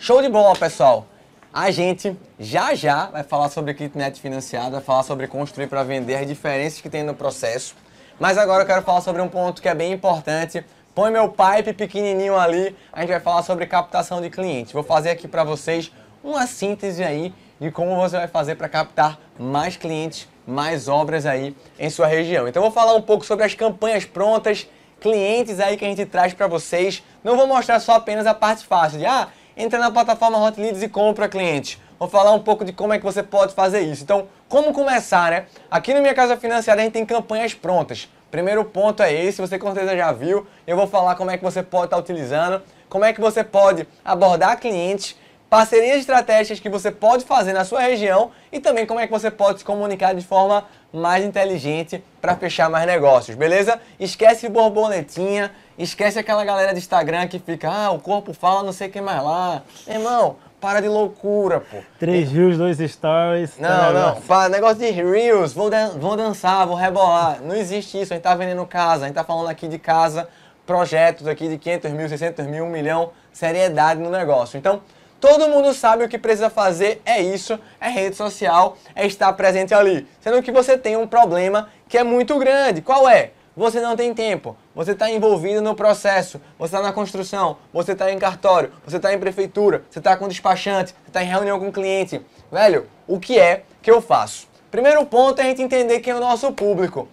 Show de bola, pessoal! A gente já já vai falar sobre kitnet financiado, vai falar sobre construir para vender, as diferenças que tem no processo. Mas agora eu quero falar sobre um ponto que é bem importante. Põe meu pipe pequenininho ali, a gente vai falar sobre captação de clientes. Vou fazer aqui para vocês uma síntese aí de como você vai fazer para captar mais clientes, mais obras aí em sua região. Então eu vou falar um pouco sobre as campanhas prontas, clientes aí que a gente traz para vocês. Não vou mostrar só apenas a parte fácil de ah, entra na plataforma Hot Leads e compra clientes. Vou falar um pouco de como é que você pode fazer isso. Então, como começar, né? Aqui na Minha Casa Financeira a gente tem campanhas prontas. Primeiro ponto é esse, você com certeza já viu. Eu vou falar como é que você pode estar tá utilizando, como é que você pode abordar clientes, parcerias estratégicas estratégias que você pode fazer na sua região e também como é que você pode se comunicar de forma mais inteligente para fechar mais negócios, beleza? Esquece borboletinha, Esquece aquela galera do Instagram que fica, ah, o corpo fala não sei quem mais lá. Irmão, para de loucura, pô. Três views, dois stories. Não, tá não. Para, negócio de reels, vou, dan vou dançar, vou rebolar. Não existe isso. A gente tá vendendo casa, a gente tá falando aqui de casa, projetos aqui de 500 mil, 600 mil, 1 milhão, seriedade no negócio. Então, todo mundo sabe o que precisa fazer, é isso, é rede social, é estar presente ali. Sendo que você tem um problema que é muito grande. Qual é? Você não tem tempo você está envolvido no processo, você está na construção, você está em cartório, você está em prefeitura, você está com despachante, você está em reunião com cliente. Velho, o que é que eu faço? Primeiro ponto é a gente entender quem é o nosso público.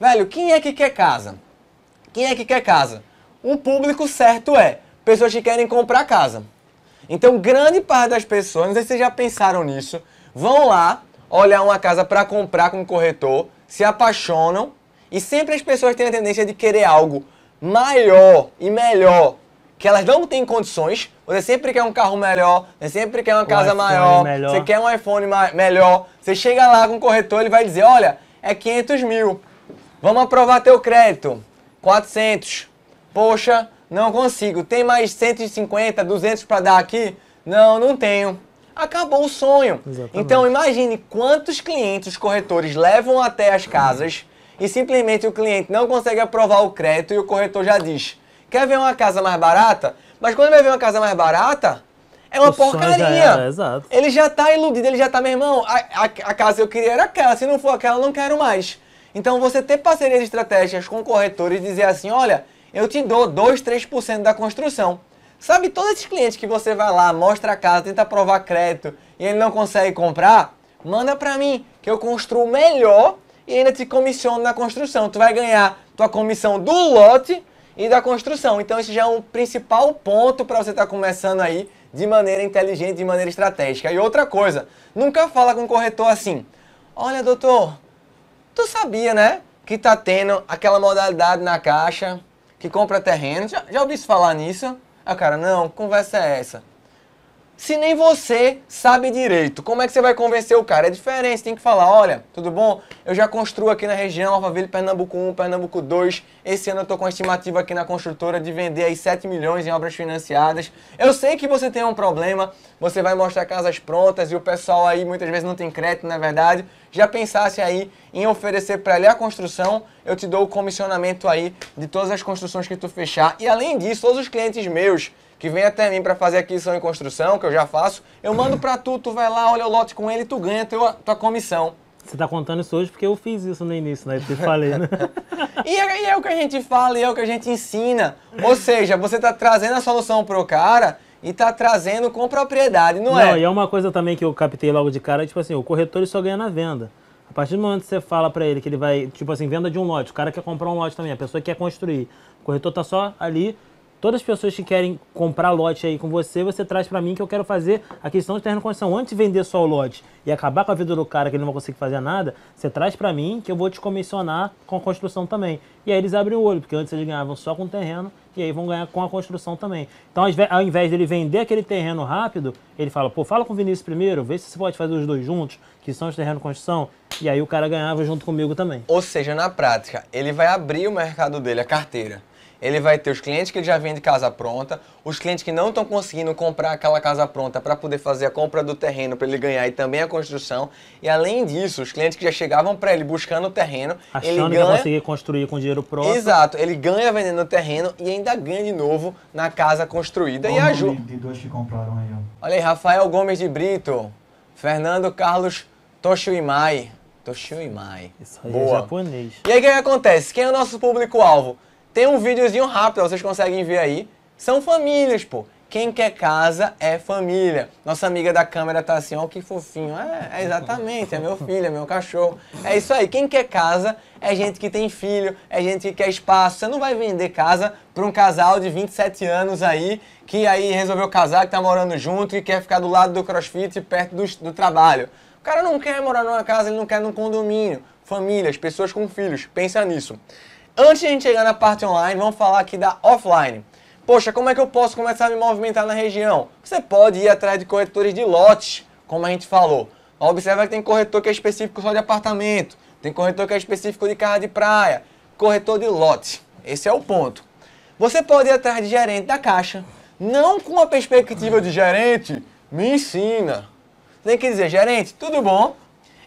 Velho, quem é que quer casa? Quem é que quer casa? Um público certo é pessoas que querem comprar casa. Então, grande parte das pessoas, não sei se vocês já pensaram nisso, vão lá olhar uma casa para comprar com um corretor, se apaixonam e sempre as pessoas têm a tendência de querer algo maior e melhor que elas não têm condições. Você sempre quer um carro melhor, você sempre quer uma casa um maior, melhor. você quer um iPhone melhor. Você chega lá com o corretor, ele vai dizer: Olha, é 500 mil, vamos aprovar teu crédito. 400. Poxa, não consigo. Tem mais 150, 200 para dar aqui? Não, não tenho. Acabou o sonho. Exatamente. Então imagine quantos clientes os corretores levam até as casas e simplesmente o cliente não consegue aprovar o crédito e o corretor já diz: quer ver uma casa mais barata? Mas quando vai ver uma casa mais barata, é uma o porcaria. Já ele já tá iludido, ele já tá, meu irmão, a, a, a casa que eu queria era aquela, se não for aquela, eu não quero mais. Então você ter parcerias estratégicas com corretores e dizer assim, olha, eu te dou 2, 3% da construção. Sabe todos esses clientes que você vai lá, mostra a casa, tenta aprovar crédito e ele não consegue comprar? Manda para mim que eu construo melhor e ainda te comissiona na construção. Tu vai ganhar tua comissão do lote e da construção. Então esse já é um principal ponto para você estar tá começando aí de maneira inteligente, de maneira estratégica. E outra coisa, nunca fala com o corretor assim: "Olha, doutor, tu sabia, né, que tá tendo aquela modalidade na caixa que compra terreno? Já, já ouvi falar nisso?" Ah, cara, não, conversa é essa se nem você sabe direito? Como é que você vai convencer o cara? É diferente, tem que falar, olha, tudo bom? Eu já construo aqui na região, Alphaville, Pernambuco 1, Pernambuco 2. Esse ano eu estou com a estimativa aqui na construtora de vender aí 7 milhões em obras financiadas. Eu sei que você tem um problema, você vai mostrar casas prontas e o pessoal aí muitas vezes não tem crédito, na é verdade. Já pensasse aí em oferecer para ele a construção, eu te dou o comissionamento aí de todas as construções que tu fechar. E além disso, todos os clientes meus que vem até mim para fazer aquisição em construção, que eu já faço, eu mando para tu, tu vai lá, olha o lote com ele, tu ganha tua, tua comissão. Você está contando isso hoje porque eu fiz isso no início, né? Eu falei, né? e, é, é, o que a gente fala, é o que a gente ensina. Ou seja, você está trazendo a solução para o cara e está trazendo com propriedade, não, não é? Não, e é uma coisa também que eu captei logo de cara, tipo assim, o corretor só ganha na venda. A partir do momento que você fala para ele que ele vai, tipo assim, venda de um lote, o cara quer comprar um lote também, a pessoa quer construir. O corretor tá só ali Todas as pessoas que querem comprar lote aí com você, você traz para mim que eu quero fazer a questão de terreno condição. Antes de vender só o lote e acabar com a vida do cara que ele não vai conseguir fazer nada, você traz para mim que eu vou te comissionar com a construção também. E aí eles abrem o olho, porque antes eles ganhavam só com o terreno e aí vão ganhar com a construção também. Então, ao invés dele vender aquele terreno rápido, ele fala, pô, fala com o Vinícius primeiro, vê se você pode fazer os dois juntos, que são os terrenos construção, e aí o cara ganhava junto comigo também. Ou seja, na prática, ele vai abrir o mercado dele, a carteira ele vai ter os clientes que ele já vende casa pronta, os clientes que não estão conseguindo comprar aquela casa pronta para poder fazer a compra do terreno para ele ganhar e também a construção. E além disso, os clientes que já chegavam para ele buscando o terreno, Achando ele ganha... que conseguir construir com dinheiro próprio. Exato, ele ganha vendendo o terreno e ainda ganha de novo na casa construída e ajuda. De dois que compraram aí, Olha aí, Rafael Gomes de Brito, Fernando Carlos Toshiimai. Toshiimai. Isso aí é Boa. é japonês. E aí o que acontece? Quem é o nosso público-alvo? Tem um videozinho rápido, vocês conseguem ver aí. São famílias, pô. Quem quer casa é família. Nossa amiga da câmera tá assim, ó, que fofinho. É, é exatamente, é meu filho, é meu cachorro. É isso aí. Quem quer casa é gente que tem filho, é gente que quer espaço. Você não vai vender casa para um casal de 27 anos aí, que aí resolveu casar, que tá morando junto e quer ficar do lado do crossfit, perto do, do trabalho. O cara não quer morar numa casa, ele não quer num condomínio. Famílias, pessoas com filhos, pensa nisso. Antes de a gente chegar na parte online, vamos falar aqui da offline. Poxa, como é que eu posso começar a me movimentar na região? Você pode ir atrás de corretores de lotes, como a gente falou. Observa que tem corretor que é específico só de apartamento, tem corretor que é específico de casa de praia, corretor de lote. Esse é o ponto. Você pode ir atrás de gerente da caixa, não com a perspectiva de gerente, me ensina. Você tem que dizer, gerente, tudo bom?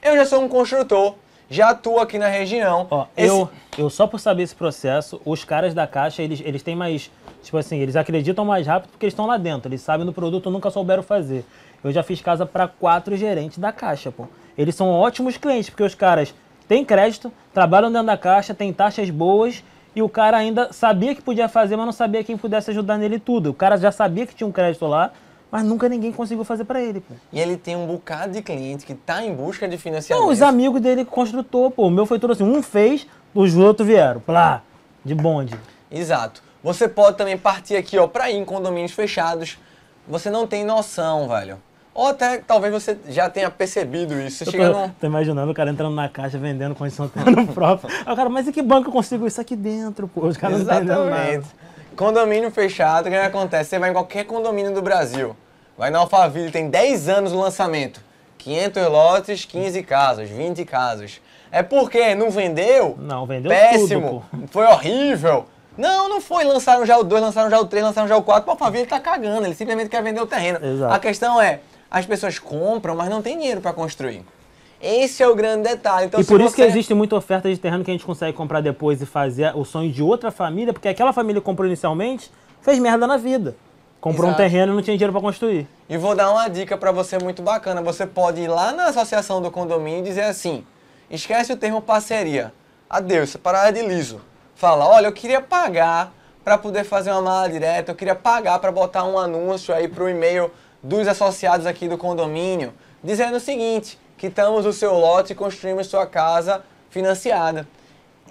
Eu já sou um construtor, já atua aqui na região. Ó, esse... eu, eu só por saber esse processo, os caras da Caixa, eles, eles têm mais, tipo assim, eles acreditam mais rápido porque eles estão lá dentro, eles sabem do produto, nunca souberam fazer. Eu já fiz casa para quatro gerentes da Caixa, pô. Eles são ótimos clientes, porque os caras têm crédito, trabalham dentro da Caixa, têm taxas boas, e o cara ainda sabia que podia fazer, mas não sabia quem pudesse ajudar nele tudo. O cara já sabia que tinha um crédito lá, mas nunca ninguém conseguiu fazer para ele, pô. E ele tem um bocado de cliente que tá em busca de financiamento. Não, os amigos dele construtor, pô. O meu foi todo assim. Um fez, os outros vieram. Plá, de bonde. Exato. Você pode também partir aqui, ó, pra ir em condomínios fechados. Você não tem noção, velho. Ou até talvez você já tenha percebido isso. Você tô, num... tô, imaginando o cara entrando na caixa vendendo condição de próprio. Aí o cara, mas em que banco eu consigo isso aqui dentro, pô? Os caras Exatamente. entendendo nada. Condomínio fechado, o que acontece? Você vai em qualquer condomínio do Brasil. Vai na Alphaville, tem 10 anos o lançamento. 500 lotes, 15 casas, 20 casas. É porque não vendeu? Não, vendeu Péssimo, tudo, foi horrível. Não, não foi. Lançaram já o 2, lançaram já o 3, lançaram já o 4. O Alphaville está tá cagando. Ele simplesmente quer vender o terreno. Exato. A questão é, as pessoas compram, mas não tem dinheiro para construir. Esse é o grande detalhe. Então, e por isso você... que existe muita oferta de terreno que a gente consegue comprar depois e fazer o sonho de outra família, porque aquela família que comprou inicialmente fez merda na vida. Comprou Exato. um terreno e não tinha dinheiro para construir. E vou dar uma dica para você muito bacana. Você pode ir lá na associação do condomínio e dizer assim: esquece o termo parceria. Adeus, parada é de liso. Fala: olha, eu queria pagar para poder fazer uma mala direta, eu queria pagar para botar um anúncio aí para o e-mail dos associados aqui do condomínio, dizendo o seguinte: quitamos o seu lote e construímos sua casa financiada.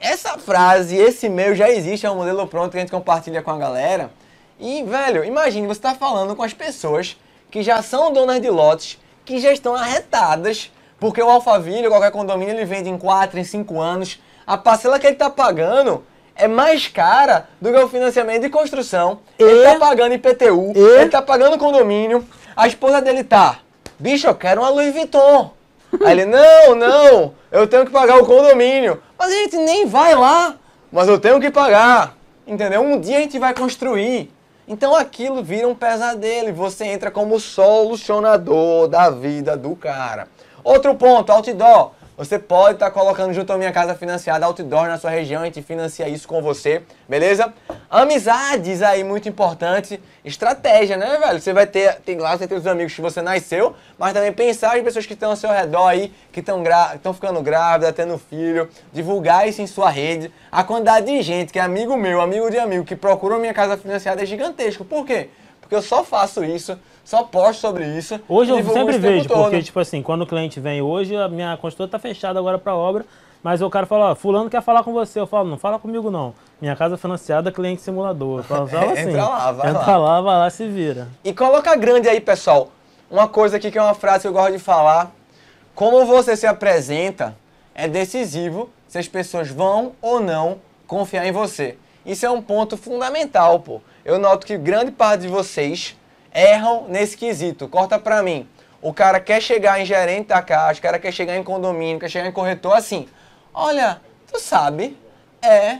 Essa frase, esse e-mail já existe, é um modelo pronto que a gente compartilha com a galera. E, velho, imagine você está falando com as pessoas que já são donas de lotes, que já estão arretadas, porque o Alphaville, qualquer condomínio, ele vende em 4, em 5 anos. A parcela que ele está pagando é mais cara do que o financiamento de construção. E? Ele está pagando IPTU, e? ele está pagando condomínio. A esposa dele tá, bicho, eu quero uma Louis Vuitton. Aí ele, não, não, eu tenho que pagar o condomínio. Mas a gente nem vai lá, mas eu tenho que pagar. Entendeu? Um dia a gente vai construir. Então aquilo vira um pesadelo e você entra como solucionador da vida do cara. Outro ponto, outdoor. Você pode estar tá colocando junto à minha casa financiada outdoor na sua região, a gente financia isso com você, beleza? Amizades aí, muito importante. Estratégia, né, velho? Você vai ter, tem lá, você tem os amigos que você nasceu, mas também pensar as pessoas que estão ao seu redor aí, que estão ficando grávida, tendo filho, divulgar isso em sua rede. A quantidade de gente que é amigo meu, amigo de amigo, que procura minha casa financiada é gigantesco. Por quê? Porque eu só faço isso só posto sobre isso. Hoje eu sempre vejo, porque, tipo assim, quando o cliente vem hoje, a minha construtora está fechada agora para obra, mas o cara fala, ó, fulano quer falar com você. Eu falo, não fala comigo não. Minha casa é financiada, cliente simulador. Eu falo, fala assim. entra lá, vai entra lá. Entra lá, vai lá, se vira. E coloca grande aí, pessoal. Uma coisa aqui que é uma frase que eu gosto de falar. Como você se apresenta é decisivo se as pessoas vão ou não confiar em você. Isso é um ponto fundamental, pô. Eu noto que grande parte de vocês erram nesse quesito. Corta para mim. O cara quer chegar em gerente da caixa, o cara quer chegar em condomínio, quer chegar em corretor assim. Olha, tu sabe, é.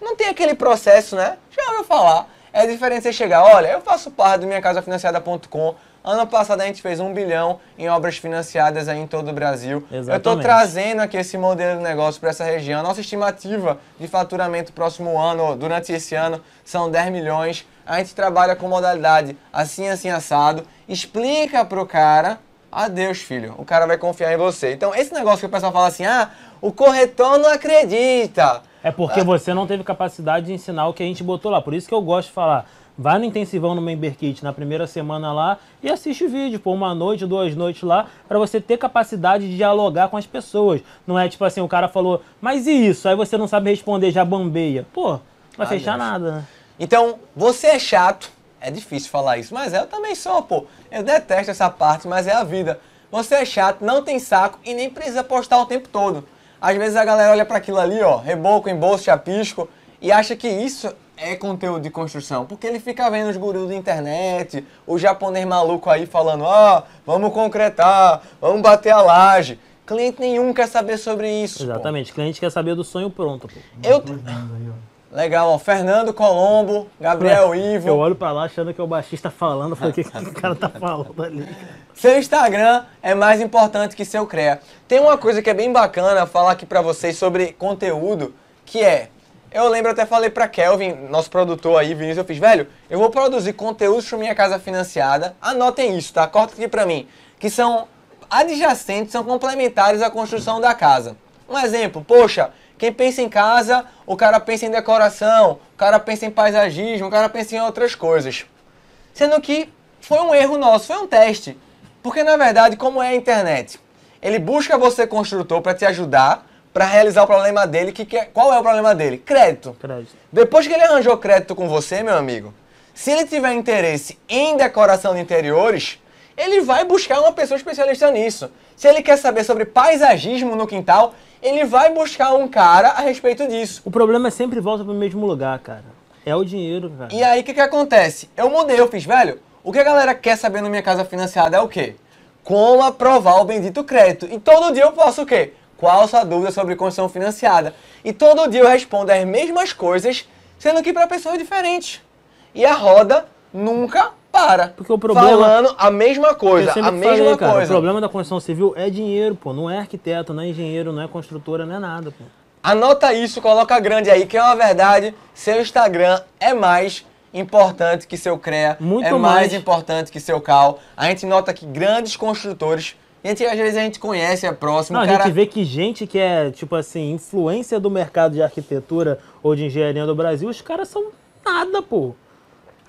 Não tem aquele processo, né? Já ouviu falar. É diferente você chegar, olha, eu faço parte do minha casa financiada.com. Ano passado a gente fez um bilhão em obras financiadas aí em todo o Brasil. Exatamente. Eu estou trazendo aqui esse modelo de negócio para essa região. Nossa estimativa de faturamento próximo ano, durante esse ano, são 10 milhões a gente trabalha com modalidade assim, assim, assado. Explica pro cara. Adeus, filho. O cara vai confiar em você. Então, esse negócio que o pessoal fala assim, ah, o corretor não acredita. É porque ah. você não teve capacidade de ensinar o que a gente botou lá. Por isso que eu gosto de falar. Vai no intensivão no Member Kit na primeira semana lá e assiste o vídeo, por uma noite, duas noites lá, para você ter capacidade de dialogar com as pessoas. Não é tipo assim, o cara falou, mas e isso? Aí você não sabe responder, já bambeia. Pô, não vai ah, fechar Deus. nada, né? Então, você é chato, é difícil falar isso, mas é, eu também sou, pô. Eu detesto essa parte, mas é a vida. Você é chato, não tem saco e nem precisa postar o tempo todo. Às vezes a galera olha para aquilo ali, ó, reboco, embolso, chapisco, e acha que isso é conteúdo de construção, porque ele fica vendo os gurus da internet, o japonês maluco aí falando, ah, vamos concretar, vamos bater a laje. Cliente nenhum quer saber sobre isso. Exatamente, pô. cliente quer saber do sonho pronto. Pô. Eu... Legal, ó. Fernando Colombo, Gabriel Ivo. Eu olho pra lá achando que é o baixista falando. Eu falei, o que, que o cara tá falando ali? Seu Instagram é mais importante que seu CREA. Tem uma coisa que é bem bacana falar aqui pra vocês sobre conteúdo, que é... Eu lembro, até falei pra Kelvin, nosso produtor aí, Vinícius, eu fiz, velho, eu vou produzir conteúdos pra minha casa financiada. Anotem isso, tá? Corta aqui pra mim. Que são adjacentes, são complementares à construção da casa. Um exemplo, poxa, quem pensa em casa, o cara pensa em decoração, o cara pensa em paisagismo, o cara pensa em outras coisas. Sendo que foi um erro nosso, foi um teste. Porque na verdade, como é a internet? Ele busca você construtor para te ajudar para realizar o problema dele, que é, qual é o problema dele? Crédito. crédito. Depois que ele arranjou crédito com você, meu amigo, se ele tiver interesse em decoração de interiores, ele vai buscar uma pessoa especialista nisso. Se ele quer saber sobre paisagismo no quintal, ele vai buscar um cara a respeito disso. O problema é sempre volta pro mesmo lugar, cara. É o dinheiro, velho. E aí o que, que acontece? Eu mudei, eu fiz, velho, o que a galera quer saber na minha casa financiada é o quê? Como aprovar o bendito crédito. E todo dia eu faço o quê? Qual a sua dúvida sobre condição financiada? E todo dia eu respondo as mesmas coisas, sendo que para pessoas diferentes. E a roda nunca para. Porque o problema. Falando a mesma coisa. A mesma falei, né, cara, coisa. o problema da construção civil é dinheiro, pô. Não é arquiteto, não é engenheiro, não é construtora, não é nada, pô. Anota isso, coloca grande aí, que é uma verdade. Seu Instagram é mais importante que seu CREA. Muito é mais. mais importante que seu CAL. A gente nota que grandes construtores e às vezes a gente conhece, é próximo. Não, cara... A gente vê que gente que é, tipo assim, influência do mercado de arquitetura ou de engenharia do Brasil, os caras são nada, pô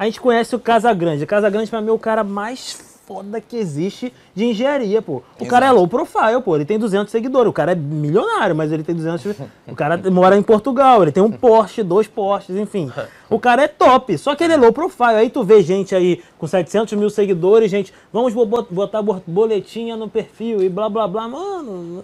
a gente conhece o Casagrande. Casagrande, pra mim, é o cara mais foda que existe de engenharia, pô. O Exato. cara é low profile, pô. Ele tem 200 seguidores. O cara é milionário, mas ele tem 200... o cara mora em Portugal. Ele tem um Porsche, dois Porsches, enfim. O cara é top, só que ele é low profile. Aí tu vê gente aí com 700 mil seguidores, gente... Vamos botar boletinha no perfil e blá, blá, blá. Mano...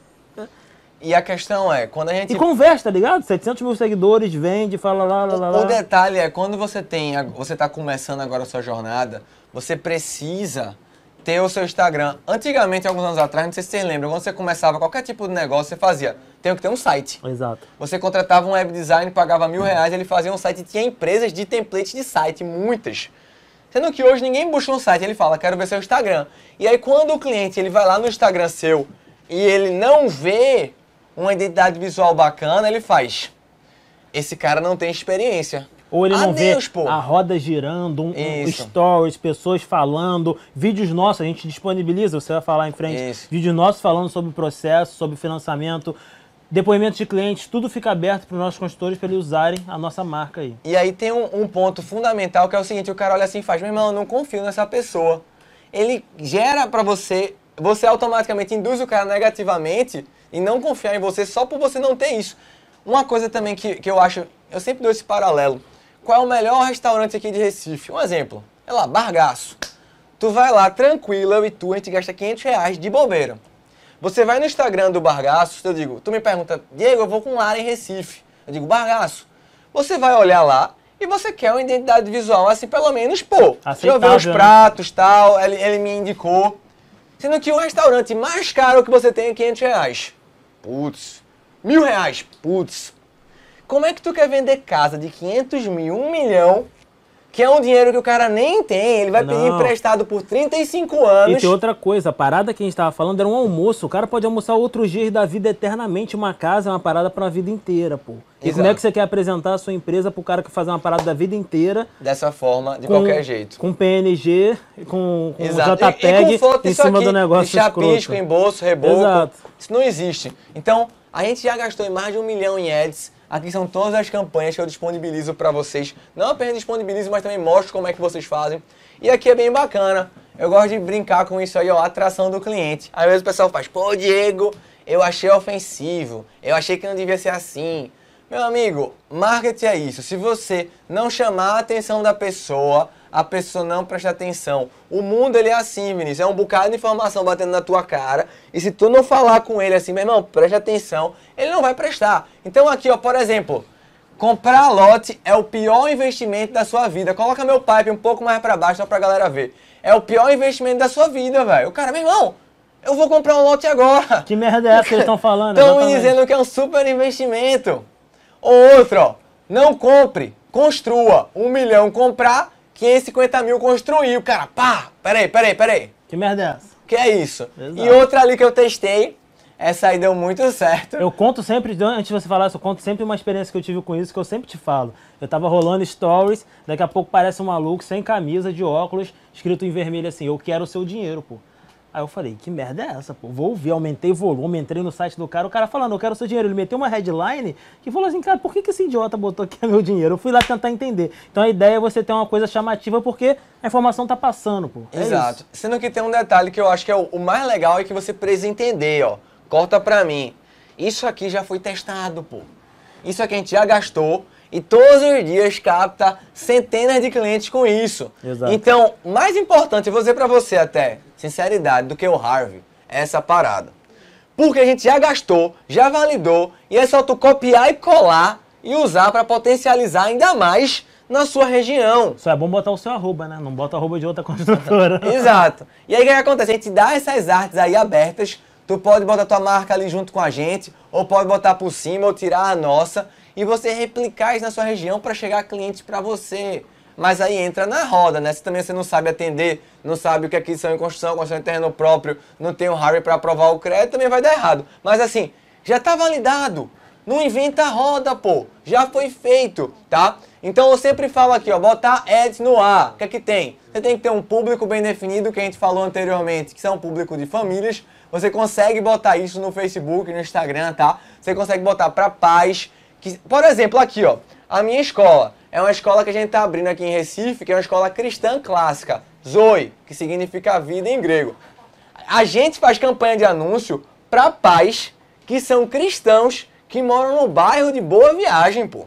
E a questão é, quando a gente. E conversa, tá ligado? 700 mil seguidores, vende, fala lá, lá, lá. O, o detalhe é, quando você tem. Você tá começando agora a sua jornada, você precisa ter o seu Instagram. Antigamente, alguns anos atrás, não sei se vocês lembram, quando você começava qualquer tipo de negócio, você fazia. Tem que ter um site. Exato. Você contratava um web design, pagava mil reais, ele fazia um site. Tinha empresas de templates de site, muitas. Sendo que hoje ninguém busca um site, ele fala, quero ver seu Instagram. E aí, quando o cliente ele vai lá no Instagram seu e ele não vê uma identidade visual bacana, ele faz. Esse cara não tem experiência. Ou ele ah, não vê pô. a roda girando, um, um stories, pessoas falando, vídeos nossos, a gente disponibiliza, você vai falar em frente, Isso. vídeos nossos falando sobre o processo, sobre financiamento, depoimentos de clientes, tudo fica aberto para os nossos consultores para eles usarem a nossa marca aí. E aí tem um, um ponto fundamental que é o seguinte, o cara olha assim e faz, meu irmão, eu não confio nessa pessoa. Ele gera para você, você automaticamente induz o cara negativamente e não confiar em você só por você não ter isso. Uma coisa também que, que eu acho, eu sempre dou esse paralelo. Qual é o melhor restaurante aqui de Recife? Um exemplo, é lá, Bargaço. Tu vai lá, tranquilo, eu e tu, a gente gasta 500 reais de bobeira. Você vai no Instagram do Bargaço, eu digo, tu me pergunta, Diego, eu vou com lar em Recife. Eu digo, Bargaço. Você vai olhar lá, e você quer uma identidade visual, assim, pelo menos, pô, deixa eu ver os né? pratos, tal, ele, ele me indicou. Sendo que o restaurante mais caro que você tem é 500 reais. Putz. Mil reais? Putz. Como é que tu quer vender casa de 500 mil, 1 milhão que é um dinheiro que o cara nem tem, ele vai não. pedir emprestado por 35 anos. E tem outra coisa, a parada que a gente estava falando era um almoço. O cara pode almoçar outros dias da vida eternamente. Uma casa é uma parada para a vida inteira, pô. E Exato. como é que você quer apresentar a sua empresa pro cara que faz uma parada da vida inteira? Dessa forma, de com, qualquer jeito. Com PNG, com, com JPEG e, e com foto, em cima aqui, do negócio chapisco, escroto. embolso, reboco. Exato. Isso não existe. Então, a gente já gastou mais de um milhão em ads Aqui são todas as campanhas que eu disponibilizo para vocês. Não apenas disponibilizo, mas também mostro como é que vocês fazem. E aqui é bem bacana. Eu gosto de brincar com isso aí, ó, atração do cliente. Às vezes o pessoal faz, pô, Diego, eu achei ofensivo, eu achei que não devia ser assim. Meu amigo, marketing é isso. Se você não chamar a atenção da pessoa, a pessoa não presta atenção. O mundo ele é assim, Vinícius, é um bocado de informação batendo na tua cara, e se tu não falar com ele assim, meu irmão, presta atenção, ele não vai prestar. Então aqui, ó, por exemplo, comprar lote é o pior investimento da sua vida. Coloca meu pipe um pouco mais para baixo só pra galera ver. É o pior investimento da sua vida, velho. O cara, meu irmão, eu vou comprar um lote agora. Que merda é essa que eles estão falando? Estão me dizendo que é um super investimento. Ou outro, ó, não compre, construa. Um milhão comprar, 550 mil construiu, cara. Pá! Peraí, peraí, peraí. Que merda é essa? Que é isso? Exato. E outra ali que eu testei, essa aí deu muito certo. Eu conto sempre, antes de você falar isso, eu conto sempre uma experiência que eu tive com isso, que eu sempre te falo. Eu tava rolando stories, daqui a pouco parece um maluco sem camisa, de óculos, escrito em vermelho assim, eu quero o seu dinheiro, pô. Aí eu falei, que merda é essa, pô? Vou ouvir, aumentei o volume, entrei no site do cara, o cara falando, eu quero seu dinheiro. Ele meteu uma headline que falou assim, cara, por que, que esse idiota botou aqui meu dinheiro? Eu fui lá tentar entender. Então a ideia é você ter uma coisa chamativa porque a informação tá passando, pô. É Exato. Isso. Sendo que tem um detalhe que eu acho que é o, o mais legal e é que você precisa entender, ó. Corta pra mim. Isso aqui já foi testado, pô. Isso aqui a gente já gastou e todos os dias capta centenas de clientes com isso. Exato. Então, mais importante, eu vou dizer pra você até, sinceridade do que o Harvey. Essa parada. Porque a gente já gastou, já validou e é só tu copiar e colar e usar para potencializar ainda mais na sua região. Só é bom botar o seu arroba, né? Não bota arroba de outra construtora. Exato. E aí o é que acontece? A gente dá essas artes aí abertas. Tu pode botar tua marca ali junto com a gente, ou pode botar por cima ou tirar a nossa e você replicar isso na sua região para chegar clientes para você mas aí entra na roda, né? Se também você não sabe atender, não sabe o que é aquisição em construção, construção em terreno próprio, não tem o um Harry para aprovar o crédito, também vai dar errado. Mas assim, já está validado. Não inventa a roda, pô. Já foi feito, tá? Então eu sempre falo aqui, ó, botar ads no ar. O que é que tem? Você tem que ter um público bem definido, que a gente falou anteriormente, que são um público de famílias. Você consegue botar isso no Facebook, no Instagram, tá? Você consegue botar para pais. Que, por exemplo, aqui, ó, a minha escola é uma escola que a gente está abrindo aqui em Recife, que é uma escola cristã clássica, Zoe, que significa vida em grego. A gente faz campanha de anúncio para pais que são cristãos que moram no bairro de Boa Viagem, pô.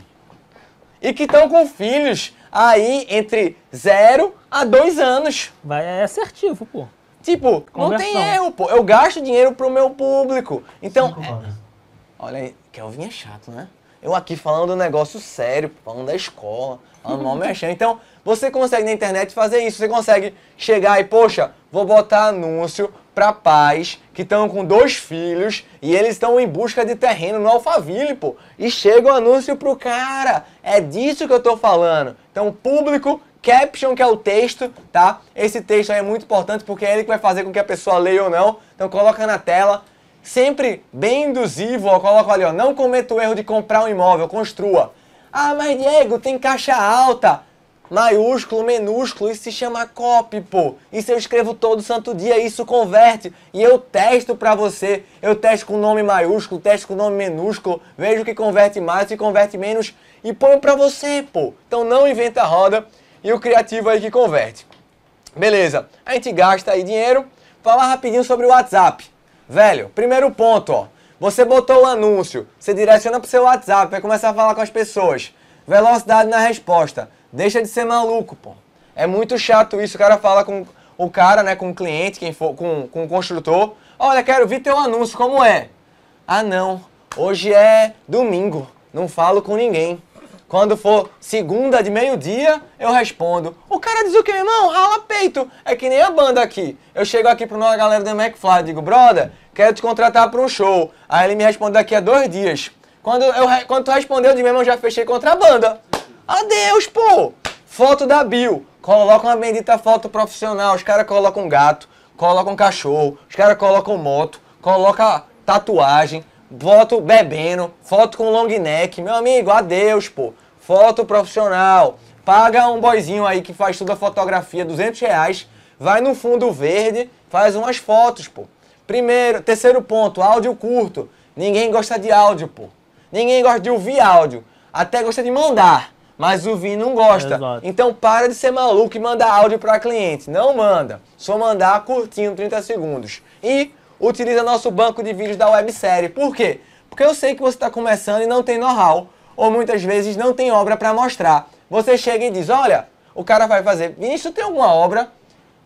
E que estão com filhos aí entre 0 a 2 anos. Vai, é assertivo, pô. Tipo, Conversão. não tem erro, pô. Eu gasto dinheiro pro meu público. Então. É... Olha aí, Kelvin é chato, né? Eu aqui falando um negócio sério, falando da escola, falando mal mexendo. Então, você consegue na internet fazer isso. Você consegue chegar e, poxa, vou botar anúncio para pais que estão com dois filhos e eles estão em busca de terreno no Alphaville, pô. E chega o um anúncio pro cara. É disso que eu tô falando. Então, público caption, que é o texto, tá? Esse texto aí é muito importante porque é ele que vai fazer com que a pessoa leia ou não. Então coloca na tela, sempre bem induzivo, coloco ali, ó, não cometa o erro de comprar um imóvel, construa. Ah, mas Diego, tem caixa alta, maiúsculo, minúsculo, isso se chama copy, pô. Isso eu escrevo todo santo dia, isso converte. E eu testo pra você, eu testo com nome maiúsculo, testo com nome minúsculo, vejo que converte mais, que converte menos e ponho pra você, pô. Então não inventa a roda e o criativo aí que converte. Beleza, a gente gasta aí dinheiro. Falar rapidinho sobre o WhatsApp. Velho, primeiro ponto, ó. Você botou o anúncio, você direciona pro seu WhatsApp, vai começar a falar com as pessoas. Velocidade na resposta. Deixa de ser maluco, pô. É muito chato isso, o cara fala com o cara, né, com o cliente, quem for, com, com o construtor. Olha, quero ver teu anúncio, como é? Ah, não. Hoje é domingo, não falo com ninguém. Quando for segunda de meio-dia, eu respondo. O cara diz o quê, irmão? Rala peito. É que nem a banda aqui. Eu chego aqui pro nosso galera do McFly, digo, brother, quero te contratar para um show. Aí ele me responde daqui a dois dias. Quando, eu, quando tu respondeu de mesmo, eu já fechei contra a banda. Adeus, pô! Foto da Bill. Coloca uma bendita foto profissional. Os caras colocam um gato, colocam um cachorro, os caras colocam moto, coloca tatuagem, foto bebendo, foto com long neck, meu amigo, adeus, pô. Foto profissional, paga um boizinho aí que faz toda a fotografia, 200 reais, vai no fundo verde, faz umas fotos, pô. Primeiro, terceiro ponto, áudio curto. Ninguém gosta de áudio, pô. Ninguém gosta de ouvir áudio. Até gosta de mandar, mas ouvir não gosta. Então para de ser maluco e mandar áudio para cliente. Não manda. Só mandar curtinho, 30 segundos. E utiliza nosso banco de vídeos da websérie. Por quê? Porque eu sei que você está começando e não tem know-how, ou muitas vezes não tem obra para mostrar. Você chega e diz, olha, o cara vai fazer, Vinícius, tem alguma obra?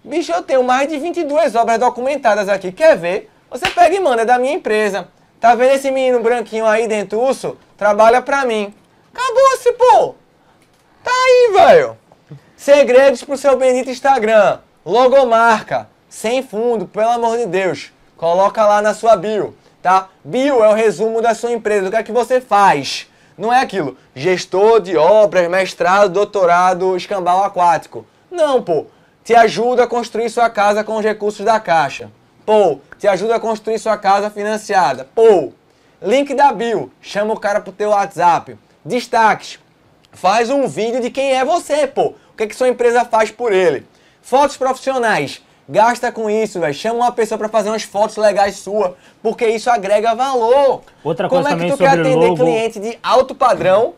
Bicho, eu tenho mais de 22 obras documentadas aqui, quer ver? Você pega e manda, é da minha empresa. Tá vendo esse menino branquinho aí dentro urso? Trabalha pra mim. Acabou-se, pô! Tá aí, velho! Segredos pro seu bonito Instagram. Logomarca. Sem fundo, pelo amor de Deus. Coloca lá na sua bio, tá? Bio é o resumo da sua empresa, o que é que você faz. Não é aquilo, gestor de obras, mestrado, doutorado, escambau aquático. Não, pô. Te ajuda a construir sua casa com os recursos da Caixa. Pô, te ajuda a construir sua casa financiada. Pô, link da bio, chama o cara pro teu WhatsApp. Destaques, faz um vídeo de quem é você, pô. O que, é que sua empresa faz por ele. Fotos profissionais, Gasta com isso, velho. Chama uma pessoa para fazer umas fotos legais sua, porque isso agrega valor. Outra Como coisa é que tu quer atender logo... cliente de alto padrão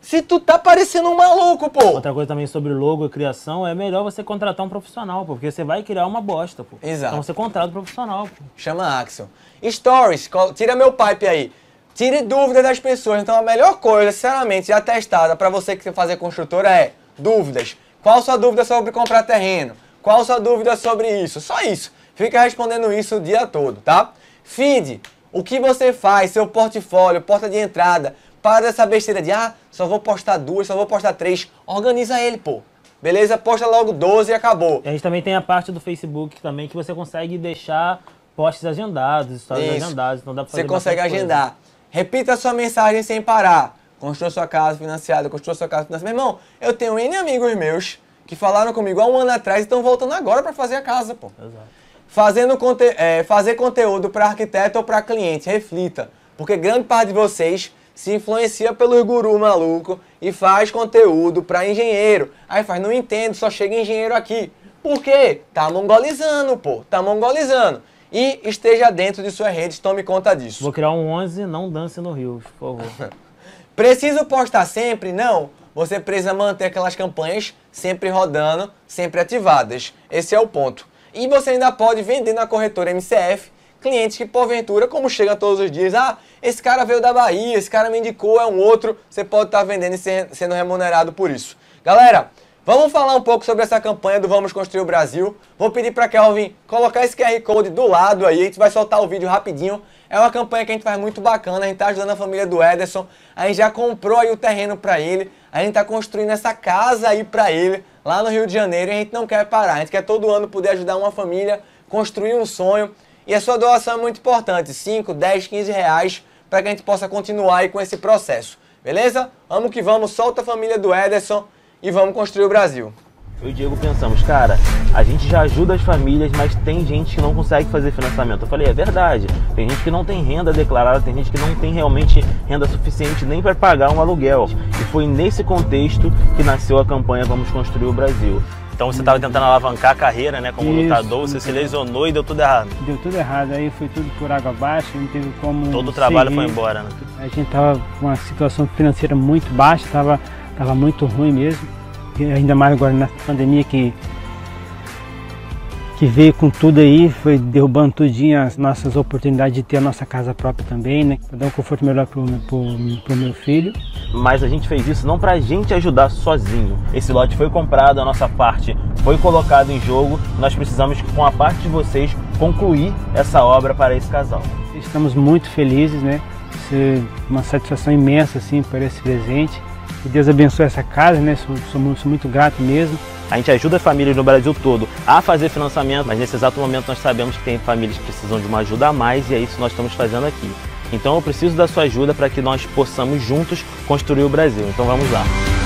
se tu tá parecendo um maluco, pô? Outra coisa também sobre logo e criação, é melhor você contratar um profissional, pô, porque você vai criar uma bosta, pô. Então Exato. Então você contrata um profissional, pô. Chama Axel. Stories, tira meu pipe aí. Tire dúvidas das pessoas. Então a melhor coisa, sinceramente, já testada para você que fazer construtora é dúvidas. Qual a sua dúvida sobre comprar terreno? Qual sua dúvida sobre isso? Só isso. Fica respondendo isso o dia todo, tá? Feed, o que você faz, seu portfólio, porta de entrada. Para dessa besteira de, ah, só vou postar duas, só vou postar três. Organiza ele, pô. Beleza? Posta logo 12 e acabou. E a gente também tem a parte do Facebook também que você consegue deixar posts agendados, histórias Isso. agendadas, então dá pra Você consegue agendar. Coisa. Repita sua mensagem sem parar. Construa sua casa financiada, construa sua casa financiada. Meu irmão, eu tenho N amigos meus que falaram comigo há um ano atrás e estão voltando agora para fazer a casa, pô. Exato. Fazendo conte é, fazer conteúdo para arquiteto ou para cliente, reflita. Porque grande parte de vocês se influencia pelo guru maluco e faz conteúdo para engenheiro. Aí faz, não entendo, só chega engenheiro aqui. Por quê? Tá mongolizando, pô. Tá mongolizando. E esteja dentro de suas redes, tome conta disso. Vou criar um 11, não dance no Rio, por favor. Preciso postar sempre? Não. Você precisa manter aquelas campanhas sempre rodando, sempre ativadas. Esse é o ponto. E você ainda pode vender na corretora MCF clientes que porventura, como chega todos os dias, ah, esse cara veio da Bahia, esse cara me indicou, é um outro, você pode estar tá vendendo e ser, sendo remunerado por isso. Galera, vamos falar um pouco sobre essa campanha do Vamos Construir o Brasil. Vou pedir para Kelvin colocar esse QR Code do lado aí, a gente vai soltar o vídeo rapidinho. É uma campanha que a gente faz muito bacana, a gente está ajudando a família do Ederson, a gente já comprou aí o terreno para ele, a gente está construindo essa casa aí para ele lá no Rio de Janeiro e a gente não quer parar. A gente quer todo ano poder ajudar uma família, construir um sonho. E a sua doação é muito importante, 5, 10, 15 reais, para que a gente possa continuar aí com esse processo. Beleza? Vamos que vamos, solta a família do Ederson e vamos construir o Brasil. Eu e o Diego pensamos, cara, a gente já ajuda as famílias, mas tem gente que não consegue fazer financiamento. Eu falei, é verdade. Tem gente que não tem renda declarada, tem gente que não tem realmente renda suficiente nem para pagar um aluguel. E foi nesse contexto que nasceu a campanha Vamos Construir o Brasil. Então você estava tentando alavancar a carreira, né, como Isso, lutador, você se lesionou e deu tudo errado. Deu tudo errado, aí foi tudo por água abaixo, não teve como. Todo o trabalho seguir. foi embora, né? A gente tava com uma situação financeira muito baixa, tava, tava muito ruim mesmo ainda mais agora nessa pandemia que que veio com tudo aí, foi derrubando tudinho as nossas oportunidades de ter a nossa casa própria também, né? Pra dar um conforto melhor pro, pro, pro meu filho. Mas a gente fez isso não pra gente ajudar sozinho. Esse lote foi comprado, a nossa parte foi colocada em jogo. Nós precisamos, com a parte de vocês, concluir essa obra para esse casal. Estamos muito felizes, né? uma satisfação imensa, assim, por esse presente. Que Deus abençoe essa casa, né? Sou, sou, sou muito grato mesmo. A gente ajuda famílias no Brasil todo a fazer financiamento, mas nesse exato momento nós sabemos que tem famílias que precisam de uma ajuda a mais e é isso que nós estamos fazendo aqui. Então eu preciso da sua ajuda para que nós possamos juntos construir o Brasil. Então vamos lá.